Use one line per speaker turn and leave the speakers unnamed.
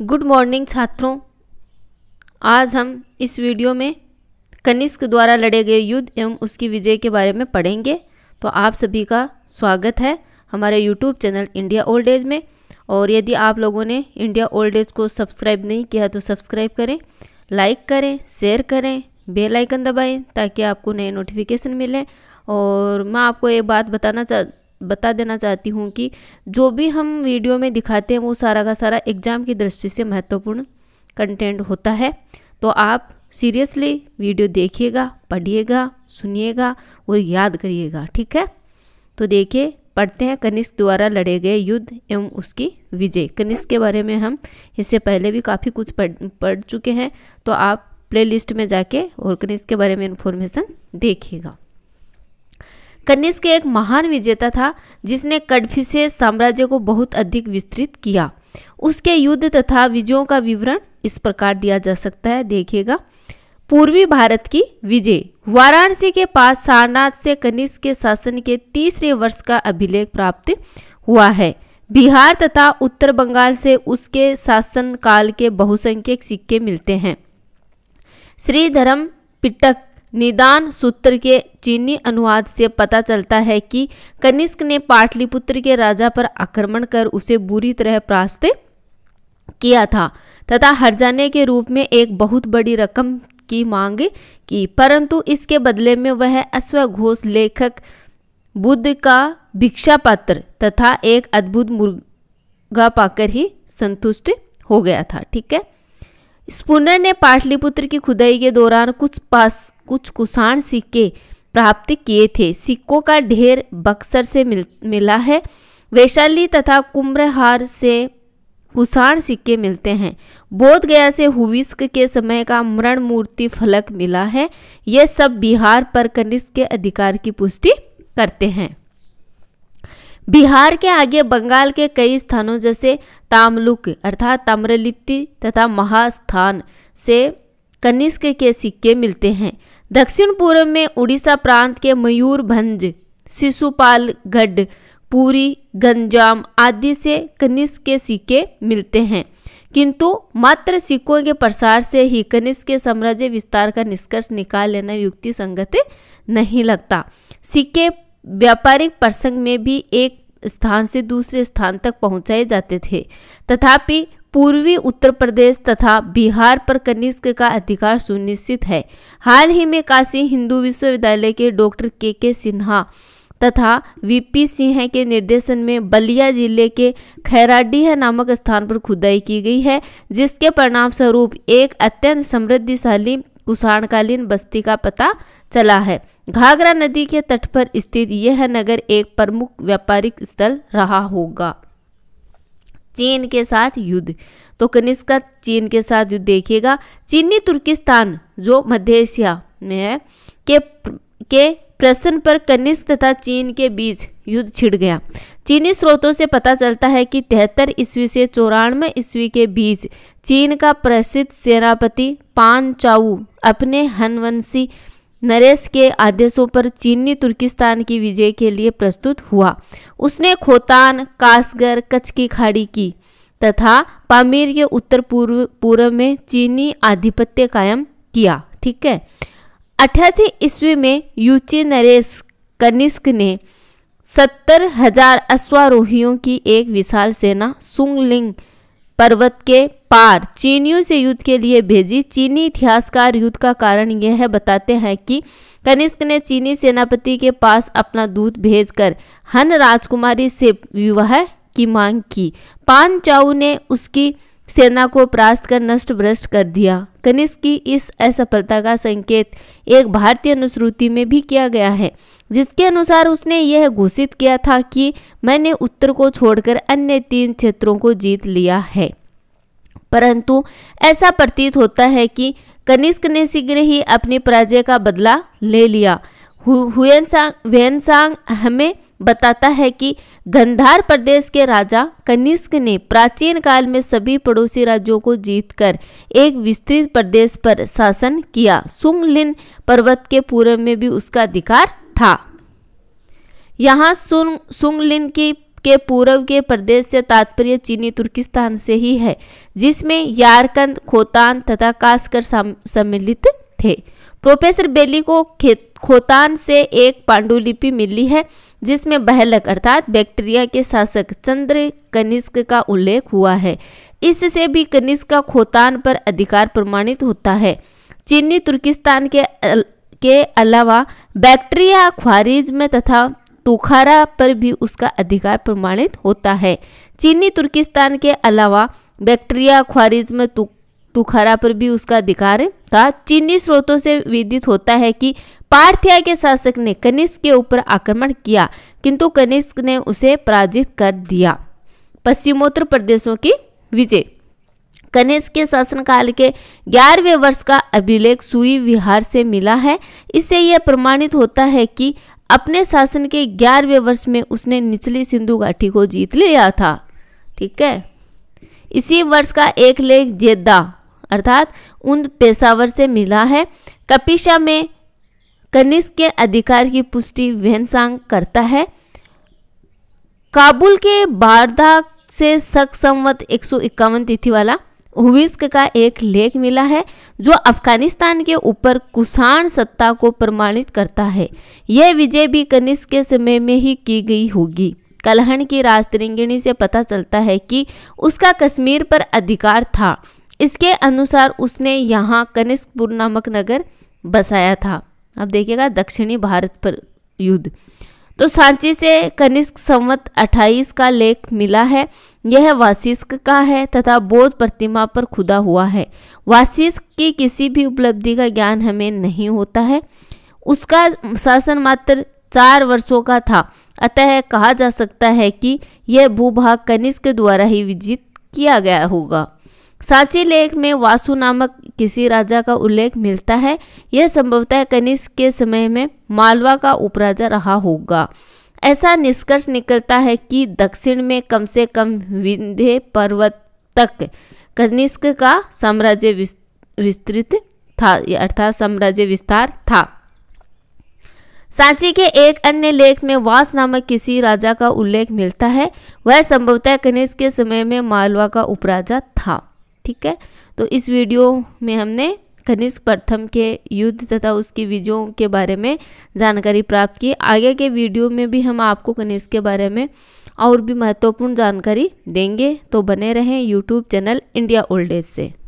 good morning छात्रों आज हम इस वीडियो में कनिष्क द्वारा लड़े गए युद्ध एवं उसकी विजय के बारे में पढ़ेंगे तो आप सभी का स्वागत है हमारे YouTube channel India old age में और यदि आप लोगों ने इंडिया ओल्ड एज को सब्सक्राइब नहीं किया तो सब्सक्राइब करें लाइक करें शेयर करें बेल आइकन दबाएं ताकि आपको नए नोटिफिकेशन मिलें और मैं आपको एक बात बताना चाह बता देना चाहती हूँ कि जो भी हम वीडियो में दिखाते हैं वो सारा का सारा एग्ज़ाम की दृष्टि से महत्वपूर्ण कंटेंट होता है तो आप सीरियसली वीडियो देखिएगा पढ़िएगा सुनिएगा और याद करिएगा ठीक है तो देखिए पढ़ते हैं कनिष्क द्वारा लड़े गए युद्ध एवं उसकी विजय कनिष्क के बारे में हम इससे पहले भी काफ़ी कुछ पढ़ पढ़ चुके हैं तो आप प्लेलिस्ट में जाके और कनिष्क के बारे में इन्फॉर्मेशन देखिएगा कनिष्क एक महान विजेता था जिसने कडफी से साम्राज्य को बहुत अधिक विस्तृत किया उसके युद्ध तथा विजयों का विवरण इस प्रकार दिया जा सकता है देखिएगा पूर्वी भारत की विजय वाराणसी के पास सारनाथ से कनिष्क के शासन के तीसरे वर्ष का अभिलेख प्राप्त हुआ है बिहार तथा उत्तर बंगाल से उसके शासन काल के बहुसंख्यक सिक्के मिलते हैं श्रीधरम पिटक निदान सूत्र के चीनी अनुवाद से पता चलता है कि कनिष्क ने पाटलिपुत्र के राजा पर आक्रमण कर उसे बुरी तरह परास्त किया था तथा हरजाने के रूप में एक बहुत बड़ी रकम की मांग की परंतु इसके बदले में वह अश्वघोष लेखक बुद्ध का भिक्षा पात्र तथा एक अद्भुत मुर्गा पाकर ही संतुष्ट हो गया था ठीक है स्पुनर ने पाटलिपुत्र की खुदाई के दौरान कुछ पास कुछ कुषाण सिक्के प्राप्त किए थे सिक्कों का ढेर बक्सर से मिल, मिला है वैशाली तथा कुम्भहार से कुषाण सिक्के मिलते हैं बोध गया से हुविस्क के समय का मरण मूर्ति फलक मिला है यह सब बिहार पर कनिष्क के अधिकार की पुष्टि करते हैं बिहार के आगे बंगाल के कई स्थानों जैसे तामलुक अर्थात ताम्रलिप्ति तथा महास्थान से कनिष्क के सिक्के मिलते हैं दक्षिण पूर्व में उड़ीसा प्रांत के भंज शिशुपाल गढ़ पूरी गंजाम आदि से कनिष्क के सिक्के मिलते हैं किंतु मात्र सिक्कों के प्रसार से ही कनिष्क के साम्राज्य विस्तार का निष्कर्ष निकाल लेना युक्ति संगत नहीं लगता सिक्के व्यापारिक प्रसंग में भी एक स्थान से दूसरे स्थान तक पहुंचाए जाते थे तथापि पूर्वी उत्तर प्रदेश तथा बिहार पर कनिष्क का अधिकार सुनिश्चित है हाल ही में काशी हिंदू विश्वविद्यालय के डॉक्टर के के सिन्हा तथा वीपी सिंह के निर्देशन में बलिया जिले के खैराडीह नामक स्थान पर खुदाई की गई है जिसके परिणाम स्वरूप एक अत्यंत समृद्धिशाली कुषाणकालीन बस्ती का पता चला है घाघरा नदी के तट पर स्थित यह नगर एक प्रमुख व्यापारिक स्थल रहा होगा चीन के साथ युद्ध तो कनिष्क का चीन के साथ युद्ध देखिएगा चीनी तुर्किस्तान जो मध्य एशिया में है के के प्रश्न पर कनिष्क तथा चीन के बीच युद्ध छिड़ गया चीनी स्रोतों से पता चलता है कि तिहत्तर ईस्वी से चौरानवे ईस्वी के बीच चीन का प्रसिद्ध सेनापति पान चाऊ अपने हनवंशी नरेश के आदेशों पर चीनी तुर्किस्तान की विजय के लिए प्रस्तुत हुआ उसने खोतान कासगर कच्छ की खाड़ी की तथा पामीर के उत्तर पूर्व पूर्व में चीनी आधिपत्य कायम किया ठीक है अठासी ईस्वी में यूची नरेश कनिष्क ने सत्तर हजार अश्वारोहियों की एक विशाल सेना सुंगलिंग पर्वत के पार चीनियों से युद्ध के लिए भेजी चीनी इतिहासकार युद्ध का कारण यह है बताते हैं कि कनिष्क ने चीनी सेनापति के पास अपना दूत भेजकर हन राजकुमारी से विवाह की मांग की पान चाऊ ने उसकी सेना को परास्त कर नष्ट भ्रष्ट कर दिया कनिष्क की इस असफलता का संकेत एक भारतीय अनुश्रुति में भी किया गया है जिसके अनुसार उसने यह घोषित किया था कि मैंने उत्तर को छोड़कर अन्य तीन क्षेत्रों को जीत लिया है परंतु ऐसा प्रतीत होता है कि कनिष्क ने शीघ्र ही अपनी पराजय का बदला ले लिया हुएनसांग हमें बताता है कि गंधार प्रदेश के राजा कनिष्क ने प्राचीन काल में सभी पड़ोसी राज्यों को जीतकर एक विस्तृत प्रदेश पर शासन किया सुंगलिन पर्वत के पूर्व में भी उसका अधिकार था यहाँ सुंगलिन की के पूर्व के प्रदेश से तात्पर्य चीनी तुर्किस्तान से ही है जिसमें यारकंद खोतान तथा कास्कर सम्मिलित थे प्रोफेसर बेली को खोतान से एक पांडुलिपि मिली है जिसमें बहलक अर्थात बैक्टीरिया के शासक चंद्र कनिष्क का उल्लेख हुआ है इससे भी कनिष्क का खोतान पर अधिकार प्रमाणित होता है चीनी तुर्किस्तान के अल, के अलावा बैक्टीरिया ख्वारिज में तथा तुखारा पर भी उसका अधिकार प्रमाणित होता है चीनी तुर्किस्तान के अलावा बैक्टीरिया ख्वारिज्म तुक तुखारा पर भी उसका अधिकार था चीनी स्रोतों से विदित होता है कि पार्थिया के शासक ने कनिष्क के ऊपर आक्रमण किया किंतु कनिष्क ने उसे पराजित कर दिया पश्चिमोत्तर प्रदेशों की विजय कनिष्क के शासनकाल के ग्यारहवें वर्ष का अभिलेख सुई विहार से मिला है इससे यह प्रमाणित होता है कि अपने शासन के ग्यारहवें वर्ष में उसने निचली सिंधु घाटी को जीत लिया था ठीक है इसी वर्ष का एक लेख जेद्दा अर्थात उन पेशावर से मिला है कपिशा में कनिष्क के अधिकार की पुष्टि वेनसांग करता है काबुल के बारदा से सख संवत एक तिथि वाला हुविस्क का एक लेख मिला है जो अफगानिस्तान के ऊपर कुषाण सत्ता को प्रमाणित करता है यह विजय भी कनिष्क के समय में ही की गई होगी कलहन की राजतरंगिणी से पता चलता है कि उसका कश्मीर पर अधिकार था इसके अनुसार उसने यहाँ कनिष्कपुर नामक नगर बसाया था अब देखिएगा दक्षिणी भारत पर युद्ध तो सांची से कनिष्क संवत 28 का लेख मिला है यह वासिष्क का है तथा बौद्ध प्रतिमा पर खुदा हुआ है वासिष्क की किसी भी उपलब्धि का ज्ञान हमें नहीं होता है उसका शासन मात्र चार वर्षों का था अतः कहा जा सकता है कि यह भूभाग कनिष्क द्वारा ही विजित किया गया होगा सांची लेख में वासु नामक किसी राजा का उल्लेख मिलता है यह संभवतः कनिष्क के समय में मालवा का उपराजा रहा होगा ऐसा निष्कर्ष निकलता है कि दक्षिण में कम से कम विंध्य पर्वत तक कनिष्क का साम्राज्य विस्तृत था अर्थात साम्राज्य विस्तार था सांची के एक अन्य लेख में वास नामक किसी राजा का उल्लेख मिलता है वह संभवतः कनिष्क के समय में मालवा का उपराजा था ठीक है तो इस वीडियो में हमने खनिज प्रथम के युद्ध तथा उसकी विजयों के बारे में जानकारी प्राप्त की आगे के वीडियो में भी हम आपको खनिज के बारे में और भी महत्वपूर्ण जानकारी देंगे तो बने रहें YouTube channel India old age से